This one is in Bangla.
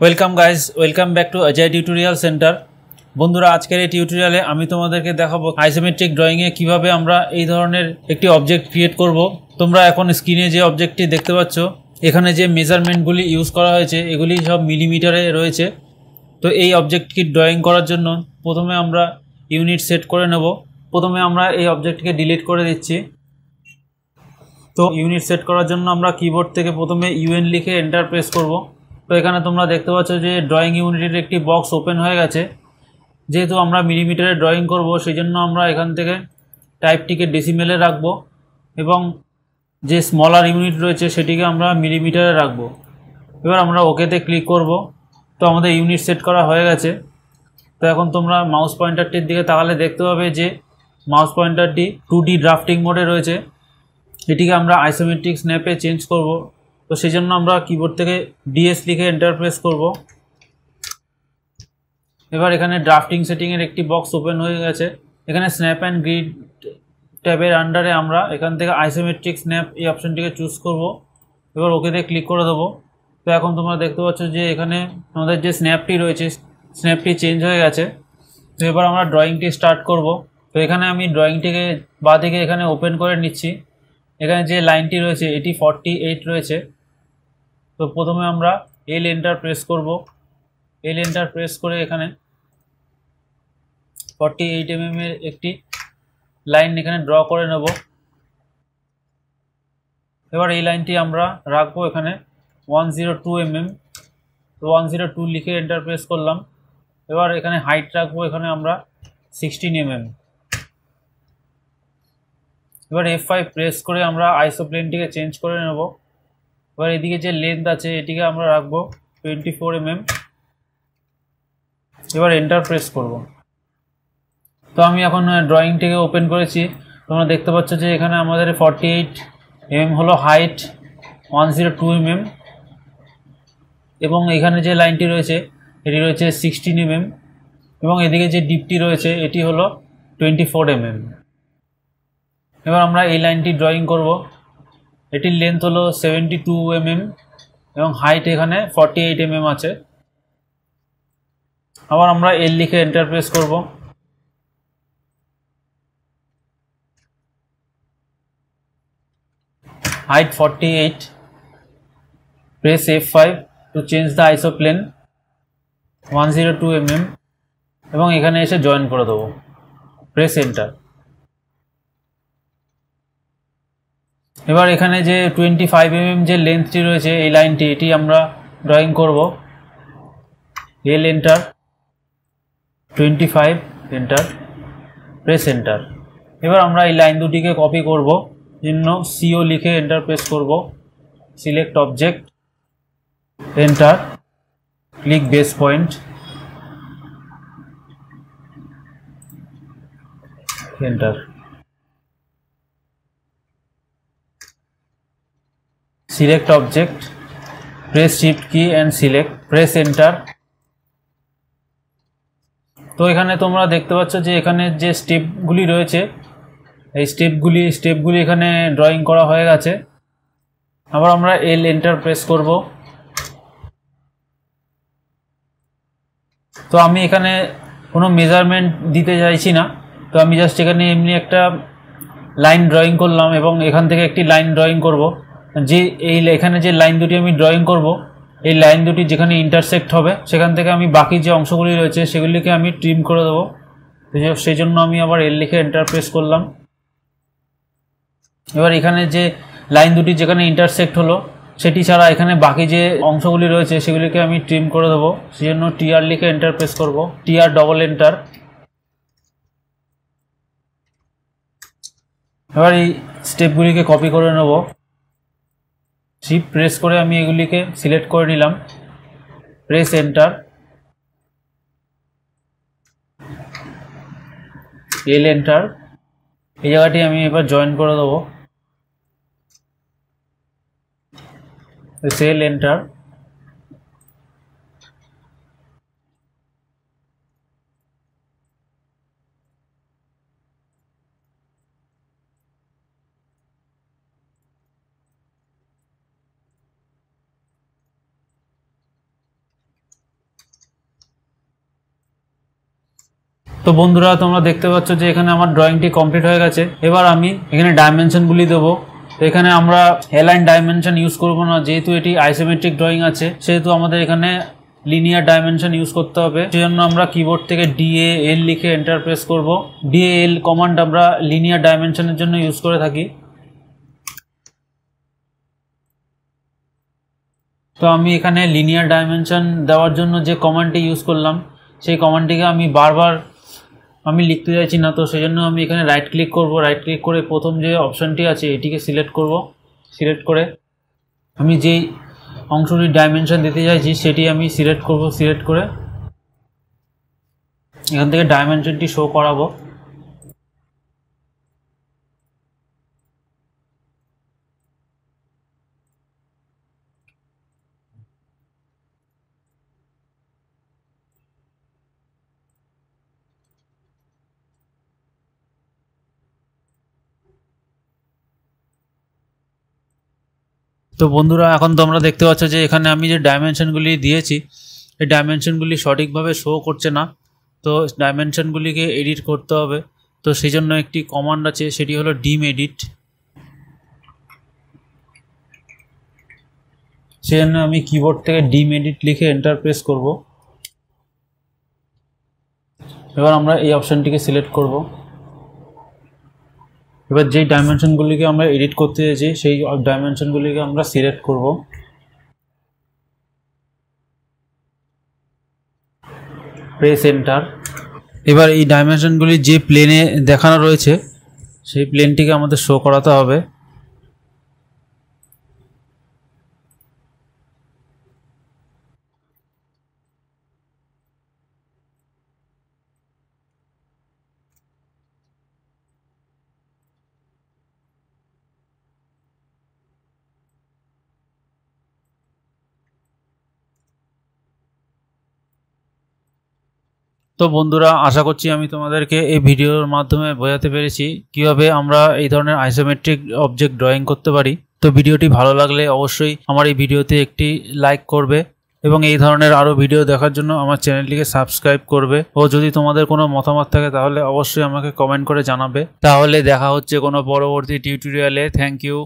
welcome guys welcome back to Ajay tutorial centre বন্ধুরা আজকের এই টিউটোরিয়ালে আমি তোমাদেরকে দেখাবো আইসোমেট্রিক ড্রয়িংয়ে কিভাবে আমরা এই ধরনের একটি অবজেক্ট ক্রিয়েট করব তোমরা এখন স্ক্রিনে যে অবজেক্টটি দেখতে পাচ্ছ এখানে যে মেজারমেন্টগুলি ইউজ করা হয়েছে এগুলি সব মিলিমিটারে রয়েছে তো এই অবজেক্টটি ড্রয়িং করার জন্য প্রথমে আমরা ইউনিট সেট করে নেব প্রথমে আমরা এই অবজেক্টকে ডিলিট করে দিচ্ছি তো ইউনিট সেট করার জন্য আমরা কিবোর্ড থেকে প্রথমে ইউএন লিখে এন্টার প্রেস করবো তো এখানে তোমরা দেখতে পাচ্ছ যে ড্রয়িং ইউনিটের একটি বক্স ওপেন হয়ে গেছে যেহেতু আমরা মিলিমিটারে ড্রয়িং করব সেই জন্য আমরা এখান থেকে টাইপটিকে ডেসিমেলে রাখবো এবং যে স্মলার ইউনিট রয়েছে সেটিকে আমরা মিলিমিটারে রাখব এবার আমরা ওকেতে ক্লিক করব তো আমাদের ইউনিট সেট করা হয়ে গেছে তো এখন তোমরা মাউস পয়েন্টারটির দিকে তাকালে দেখতে পাবে যে মাউস পয়েন্টারটি টু ডি ড্রাফটিং মোডে রয়েছে এটিকে আমরা আইসোমেট্রিক স্ন্যাপে চেঞ্জ করব তো সেই জন্য আমরা কিবোর্ড থেকে ডিএস লিখে এন্টার করব এবার এখানে ড্রাফটিং সেটিংয়ের একটি বক্স ওপেন হয়ে গেছে এখানে স্ন্যাপ অ্যান্ড গ্রিড ট্যাবের আন্ডারে আমরা এখান থেকে আইসোমেট্রিক স্ন্যাপ এই অপশানটিকে চুজ করব এবার ওকেতে ক্লিক করে দেবো তো এখন তোমরা দেখতে পাচ্ছ যে এখানে আমাদের যে স্ন্যাপটি রয়েছে স্ন্যাপটি চেঞ্জ হয়ে গেছে তো এবার আমরা ড্রয়িংটি স্টার্ট করব তো এখানে আমি ড্রয়িংটিকে বা দিকে এখানে ওপেন করে নিচ্ছি এখানে যে লাইনটি রয়েছে এটি ফর্টি এইট রয়েছে তো প্রথমে আমরা এল এন্টার প্রেস করব এল এন্টার প্রেস করে এখানে ফর্টি এইট এম এর একটি লাইন এখানে ড্র করে নেব এবার এই লাইনটি আমরা রাখবো এখানে ওয়ান জিরো টু এমএম তো ওয়ান জিরো টু লিখে এন্টার প্রেস করলাম এবার এখানে হাইট রাখবো এখানে আমরা সিক্সটিন এমএম এবার এফ ফাইভ প্রেস করে আমরা আইসোপ্লেনটিকে চেঞ্জ করে নেবো এবার এদিকে যে লেন্থ আছে এটিকে আমরা রাখবো টোয়েন্টি ফোর এমএম এবার এন্টার প্রেস করব তো আমি এখন ড্রয়িংটিকে ওপেন করেছি তোমরা দেখতে পাচ্ছ যে এখানে আমাদের ফর্টি এইট এমএম হলো height one zero two MM এবং এখানে যে লাইনটি রয়েছে এটি রয়েছে সিক্সটিন এমএম এবং এদিকে যে ডিপটি রয়েছে এটি হলো টোয়েন্টি ফোর এমএম এবার আমরা এই লাইনটি ড্রয়িং করব এটির লেন্থ হলো সেভেন্টি টু এমএম এবং হাইট এখানে ফর্টি এইট এমএম আছে আবার আমরা এল লিখে এন্টারপ্রেস করব height 48 press F5 to one zero two M M এবং এখানে এসে জয়েন করে দেবো প্রেস এন্টার এবার এখানে যে টোয়েন্টি ফাইভ এমএম যে লেন্থটি রয়েছে এই লাইনটি এটি আমরা ড্রয়িং করব L enter twenty five enter press enter এবার আমরা এই লাইন দুটিকে কপি করব জন্য সিও লিখে এন্টার প্রেস করব select object enter click base point enter select object press shift key and select press enter তো এখানে তোমরা দেখতে পাচ্ছ যে এখানে যে স্টেপগুলি রয়েছে এই স্টেপগুলি স্টেপগুলি এখানে ড্রয়িং করা হয়ে গেছে আবার আমরা এল এন্টার প্রেস করব তো আমি এখানে কোনো মেজারমেন্ট দিতে চাইছি না তো আমি জাস্ট এখানে এমনি একটা লাইন ড্রয়িং করলাম এবং এখান থেকে একটি লাইন ড্রয়িং করব যে এই এখানে যে লাইন দুটি আমি ড্রয়িং করব এই লাইন দুটি যেখানে ইন্টারসেক্ট হবে সেখান থেকে আমি বাকি যে অংশগুলি রয়েছে সেগুলিকে আমি ট্রিম করে দেবো সেই জন্য আমি আবার এল লিখে এন্টার প্রেস করলাম এবার এখানে যে লাইন দুটি যেখানে ইন্টারসেক্ট হলো সেটি ছাড়া এখানে বাকি যে অংশগুলি রয়েছে সেগুলিকে আমি ট্রিম করে দেবো সেই জন্য টিআর লিখে এন্টার প্রেস করবো টিআর ডবল এন্টার এবার এই স্টেপগুলিকে কপি করে নেবো শিপ প্রেস করে আমি এগুলিকে সিলেক্ট করে নিলাম প্রেস এন্টার এল এন্টার এই জায়গাটি আমি এবার জয়েন করে দেবো সেল এন্টার তো বন্ধুরা তোমরা দেখতে পাচ্ছ যে এখানে আমার ড্রয়িংটি কমপ্লিট হয়ে গেছে এবার আমি এখানে ডাইমেনশনগুলি দেবো তো এখানে আমরা হেলাইন ডাইমেনশন ইউজ করবো না যেহেতু এটি আইসোমেট্রিক ড্রয়িং আছে সেহেতু আমাদের এখানে লিনিয়ার ডাইমেনশন ইউজ করতে হবে সেজন্য আমরা কিবোর্ড থেকে ডিএ এল লিখে এন্টার প্রেস করবো ডিএ এল কমান্ড আমরা লিনিয়ার ডাইমেনশনের জন্য ইউজ করে থাকি তো আমি এখানে লিনিয়ার ডাইমেনশন দেওয়ার জন্য যে কমান্ডটি ইউজ করলাম সেই কমান্ডটিকে আমি বারবার আমি লিখতে চাইছি না তো সেজন্য আমি এখানে রাইট ক্লিক করব রাইট ক্লিক করে প্রথম যে অপশানটি আছে এটিকে সিলেক্ট করব সিলেক্ট করে আমি যেই অংশটির ডাইমেনশান দিতে চাইছি সেটি আমি সিলেক্ট করব সিলেক্ট করে এখান থেকে ডাইমেনশনটি শো করাবো তো বন্ধুরা এখন তোমরা দেখতে পাচ্ছ যে এখানে আমি যে ডাইমেনশনগুলি দিয়েছি এই ডাইমেনশনগুলি সঠিকভাবে শো করছে না তো ডাইমেনশনগুলিকে এডিট করতে হবে তো সেই জন্য একটি কমান্ড আছে সেটি হলো ডিম এডিট সেই জন্য আমি কিবোর্ড থেকে ডিম এডিট লিখে এন্টার প্রেস করব এবার আমরা এই অপশানটিকে সিলেক্ট করবো এবার যেই ডাইমেনশনগুলিকে আমরা এডিট করতে চাইছি সেই ডাইমেনশনগুলিকে আমরা সিলেক্ট করব প্রেস এন্টার এবার এই ডাইমেনশনগুলি যে প্লেনে দেখানো রয়েছে সেই প্লেনটিকে আমাদের শো করাতে হবে তো বন্ধুরা আশা করছি আমি তোমাদেরকে এই ভিডিওর মাধ্যমে বোঝাতে পেরেছি কিভাবে আমরা এই ধরনের আইসোমেট্রিক অবজেক্ট ড্রয়িং করতে পারি তো ভিডিওটি ভালো লাগলে অবশ্যই আমার এই ভিডিওতে একটি লাইক করবে এবং এই ধরনের আরও ভিডিও দেখার জন্য আমার চ্যানেলটিকে সাবস্ক্রাইব করবে ও যদি তোমাদের কোনো মতামত থাকে তাহলে অবশ্যই আমাকে কমেন্ট করে জানাবে তাহলে দেখা হচ্ছে কোনো পরবর্তী টিউটোরিয়ালে থ্যাংক ইউ